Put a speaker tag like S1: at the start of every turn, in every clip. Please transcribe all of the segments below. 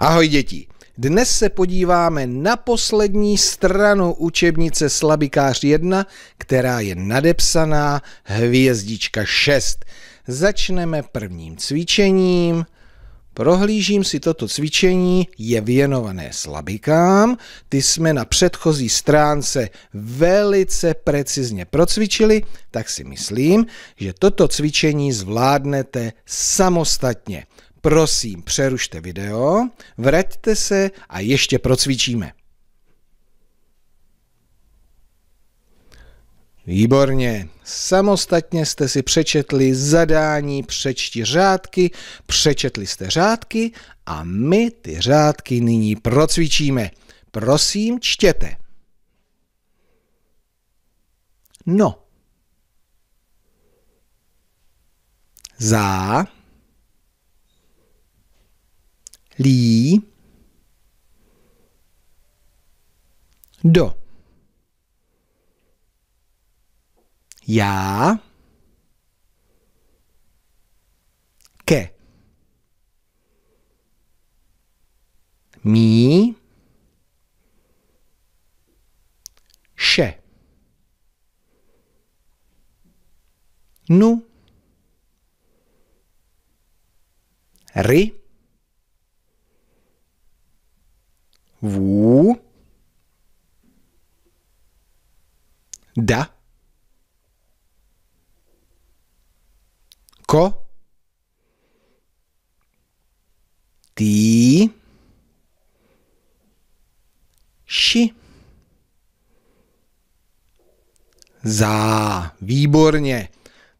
S1: Ahoj děti! Dnes se podíváme na poslední stranu učebnice Slabikář 1, která je nadepsaná hvězdička 6. Začneme prvním cvičením. Prohlížím si toto cvičení, je věnované slabikám. Ty jsme na předchozí stránce velice precizně procvičili, tak si myslím, že toto cvičení zvládnete samostatně. Prosím, přerušte video, vraťte se a ještě procvičíme. Výborně. Samostatně jste si přečetli zadání, přečti řádky, přečetli jste řádky a my ty řádky nyní procvičíme. Prosím, čtěte. No. Za. li, do, ja, che, mi, sce, nu, ri, Vů. Da. Ko. Ti? Ši. Za. Výborně.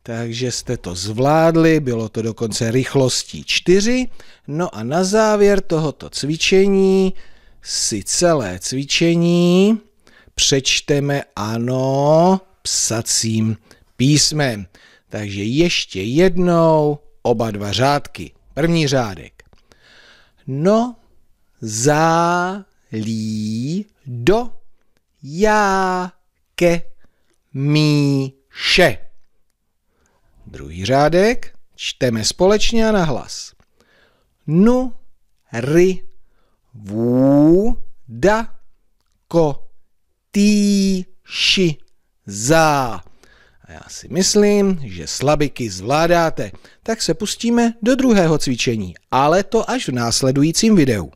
S1: Takže jste to zvládli, bylo to dokonce rychlostí 4. No a na závěr tohoto cvičení si celé cvičení přečteme ano psacím písmem. Takže ještě jednou oba dva řádky. První řádek. No, za, lí, do, já, ke, mí, še. Druhý řádek čteme společně a nahlas. Nu, ry, vů, da, ko, tý, ši, A já si myslím, že slabiky zvládáte. Tak se pustíme do druhého cvičení, ale to až v následujícím videu.